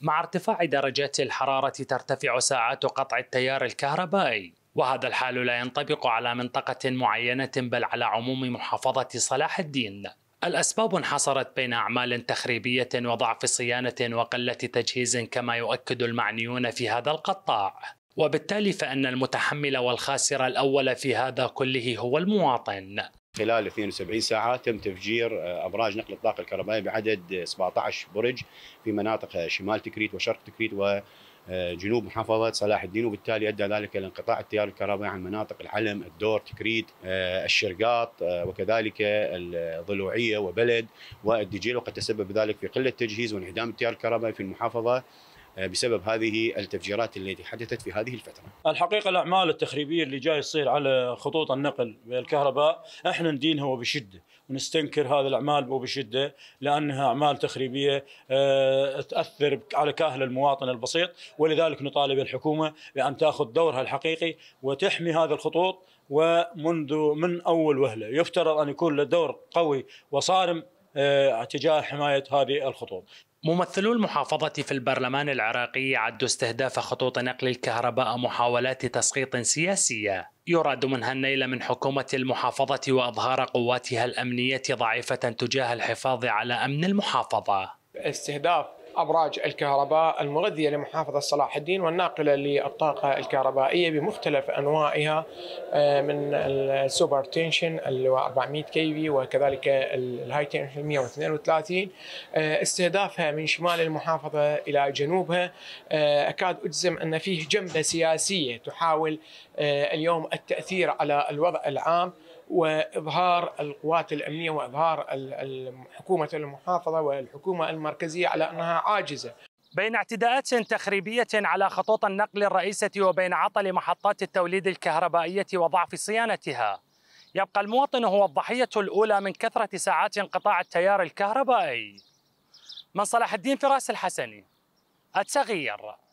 مع ارتفاع درجات الحرارة ترتفع ساعات قطع التيار الكهربائي وهذا الحال لا ينطبق على منطقة معينة بل على عموم محافظة صلاح الدين الأسباب انحصرت بين أعمال تخريبية وضعف صيانة وقلة تجهيز كما يؤكد المعنيون في هذا القطاع وبالتالي فإن المتحمل والخاسر الأول في هذا كله هو المواطن خلال 72 ساعة تم تفجير آه، أبراج نقل الطاقة الكهربائية بعدد 17 برج في مناطق آه، شمال تكريت وشرق تكريت وجنوب آه، محافظة صلاح الدين وبالتالي أدى ذلك إلى انقطاع التيار الكهربائي عن مناطق العلم، الدور، تكريت، الشرقاط وكذلك الضلوعية وبلد والدجيل وقد تسبب ذلك في قلة تجهيز وانعدام التيار الكهربائي في المحافظة آه، بسبب هذه التفجيرات التي حدثت في هذه الفتره. الحقيقه الاعمال التخريبيه اللي جاي تصير على خطوط النقل بالكهرباء احنا ندينها وبشده ونستنكر هذه الاعمال وبشده لانها اعمال تخريبيه آه، تاثر على كاهل المواطن البسيط ولذلك نطالب الحكومه بان تاخذ دورها الحقيقي وتحمي هذه الخطوط ومنذ من اول وهله يفترض ان يكون له دور قوي وصارم آه، تجاه حمايه هذه الخطوط. ممثلو المحافظة في البرلمان العراقي عدوا استهداف خطوط نقل الكهرباء محاولات تسقيط سياسية يراد منها النيل من حكومة المحافظة وإظهار قواتها الأمنية ضعيفة تجاه الحفاظ على أمن المحافظة استهداف أبراج الكهرباء المغذية لمحافظة صلاح الدين والناقلة للطاقة الكهربائية بمختلف أنواعها آه، من السوبر تنشن اللي هو 400 كي في وكذلك الهاي تنشن 132 آه، استهدافها من شمال المحافظة إلى جنوبها آه، أكاد أجزم أن فيه جنبة سياسية تحاول اليوم التأثير على الوضع العام واظهار القوات الامنيه واظهار حكومه المحافظه والحكومه المركزيه على انها عاجزة بين اعتداءات تخريبية على خطوط النقل الرئيسة وبين عطل محطات التوليد الكهربائية وضعف صيانتها يبقى المواطن هو الضحية الأولى من كثرة ساعات انقطاع التيار الكهربائي من صلاح الدين فراس الحسني التغيير